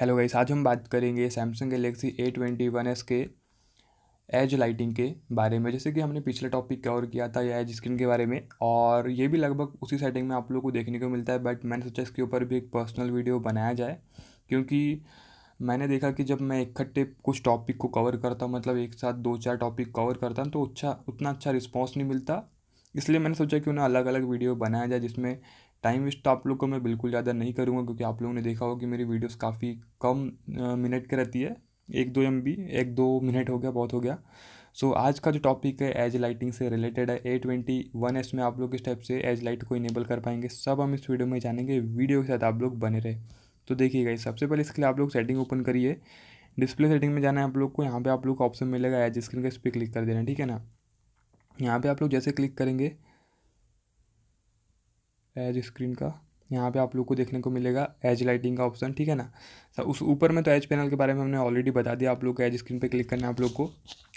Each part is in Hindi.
हेलो गाइस आज हम बात करेंगे Samsung Galaxy A twenty one S के एज लाइटिंग के बारे में जैसे कि हमने पिछले टॉपिक कवर किया था या एज स्क्रीन के बारे में और ये भी लगभग उसी सेटिंग में आप लोगों को देखने को मिलता है बट मैंने सोचा इसके ऊपर भी एक पर्सनल वीडियो बनाया जाए क्योंकि मैंने देखा कि जब मैं इकट्ठे कुछ टॉपिक को कवर करता हूँ मतलब एक साथ दो चार टॉपिक कवर करता हूँ तो अच्छा उतना अच्छा रिस्पॉन्स नहीं मिलता इसलिए मैंने सोचा क्यों उन्हें अलग अलग वीडियो बनाया जाए जिसमें टाइम वेस्ट आप लोग को मैं बिल्कुल ज़्यादा नहीं करूँगा क्योंकि आप लोगों ने देखा हो कि मेरी वीडियोस काफ़ी कम मिनट की रहती है एक दो एम बी एक दो मिनट हो गया बहुत हो गया सो so, आज का जो टॉपिक है एज लाइटिंग से रिलेटेड है ए ट्वेंटी वन एस में आप लोग इस टाइप से एज लाइट को इनेबल कर पाएंगे सब हम इस वीडियो में जानेंगे वीडियो के साथ आप लोग बने रहे तो देखिएगा सबसे पहले इसके लिए आप लोग सेटिंग ओपन करिए डिस्प्ले सेटिंग में जाना है आप लोग को यहाँ पे आप लोग को ऑप्शन मिलेगा एज स्क्रीन का इस पर क्लिक कर देना ठीक है ना यहाँ पे आप लोग जैसे क्लिक करेंगे एज स्क्रीन का यहाँ पे आप लोग को देखने को मिलेगा एज लाइटिंग का ऑप्शन ठीक है ना सर तो उस ऊपर में तो एज पैनल के बारे में हमने ऑलरेडी बता दिया आप लोग को एज स्क्रीन पे क्लिक करना है आप लोग को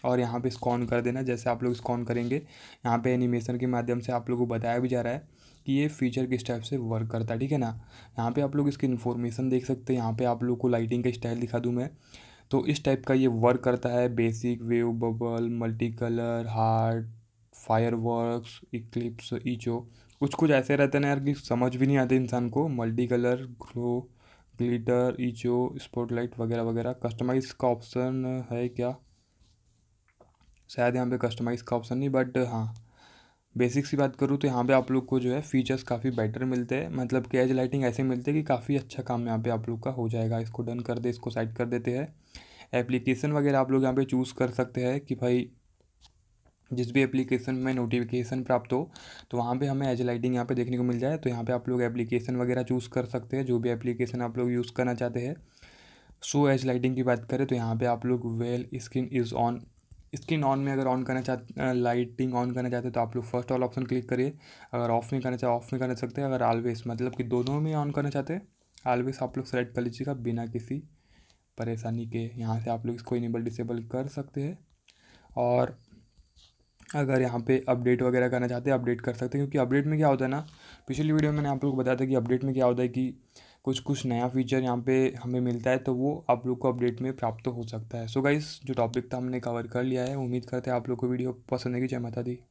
और यहाँ पे स्कॉन कर देना जैसे आप लोग स्कॉन करेंगे यहाँ पे एनिमेशन के माध्यम से आप लोग को बताया भी जा रहा है कि ये फीचर किस टाइप से वर्क करता है ठीक है ना यहाँ पर आप लोग इसकी इन्फॉर्मेशन देख सकते हैं यहाँ पर आप लोग को लाइटिंग का स्टाइल दिखा दूँ मैं तो इस टाइप का ये वर्क करता है basic wave bubble multi colour heart fireworks eclipse echo कुछ कुछ ऐसे रहते ना यार कि समझ भी नहीं आते इंसान को multi colour glow glitter echo spotlight वगैरह वगैरह कस्टमाइज का ऑप्शन है क्या शायद यहाँ पे कस्टमाइज का ऑप्शन नहीं बट हाँ बेसिक्स की बात करूँ तो यहाँ पे आप लोग को जो है फीचर्स काफ़ी बेटर मिलते हैं मतलब कि एज लाइटिंग ऐसे मिलते हैं कि काफ़ी अच्छा काम यहाँ पे आप लोग का हो जाएगा इसको डन कर दे इसको साइड कर देते हैं एप्लीकेशन वगैरह आप लोग यहाँ पे चूज़ कर सकते हैं कि भाई जिस भी एप्लीकेशन में नोटिफिकेशन प्राप्त हो तो वहाँ पे हमें एज लाइटिंग यहाँ पर देखने को मिल जाए तो यहाँ पे आप लोग एप्लीकेशन वगैरह चूज़ कर सकते हैं जो भी एप्लीकेशन आप लोग यूज़ करना चाहते हैं सो एज लाइटिंग की बात करें तो यहाँ पे आप लोग well screen is on screen on में अगर ऑन करना चाह लाइटिंग ऑन करना चाहते हैं तो आप लोग फर्स्ट ऑल ऑप्शन क्लिक करिए अगर ऑफ नहीं करना चाहे ऑफ नहीं करना सकते अगर ऑलवेज़ मतलब कि दोनों में ऑन करना चाहते हैं ऑलवेज आप लोग सेलेक्ट कर लीजिएगा बिना किसी परेशानी के यहाँ से आप लोग इसको इनेबल डिसेबल कर सकते हैं और अगर यहाँ पे अपडेट वगैरह करना चाहते हैं अपडेट कर सकते हैं क्योंकि अपडेट में क्या होता है ना पिछली वीडियो में मैंने आप लोग को बताया था कि अपडेट में क्या होता है कि कुछ कुछ नया फीचर यहाँ पे हमें मिलता है तो वो आप लोग को अपडेट में प्राप्त हो सकता है सो so गाइस जो टॉपिक था हमने कवर कर लिया है उम्मीद करते हैं आप लोग को वीडियो पसंद है कि जय माता दी